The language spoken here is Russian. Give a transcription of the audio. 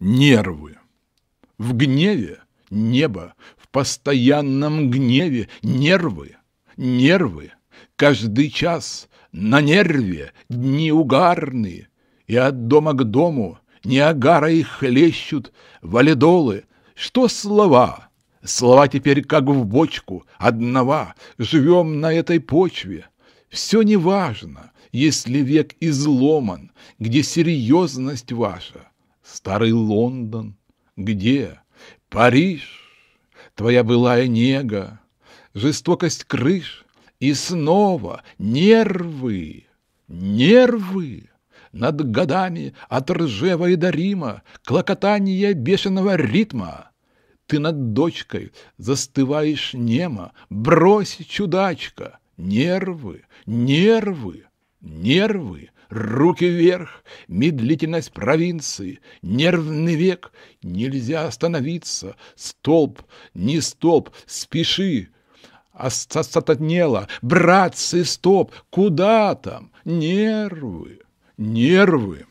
нервы. В гневе небо, в постоянном гневе нервы, нервы. Каждый час на нерве дни угарные, и от дома к дому неагара их хлещут валидолы. Что слова? Слова теперь как в бочку, одного, живем на этой почве. Все неважно, если век изломан, где серьезность ваша – Старый Лондон, где? Париж, твоя былая нега, Жестокость крыш и снова нервы, нервы над годами от Ржева и до Рима, клокотание бешеного ритма. Ты над дочкой застываешь немо, брось, чудачка, нервы, нервы, нервы, руки вверх, медлительность провинции, нервный век. Нельзя остановиться, столб, не столб, спеши. Остатнело, братцы, стоп, куда там? Нервы, нервы.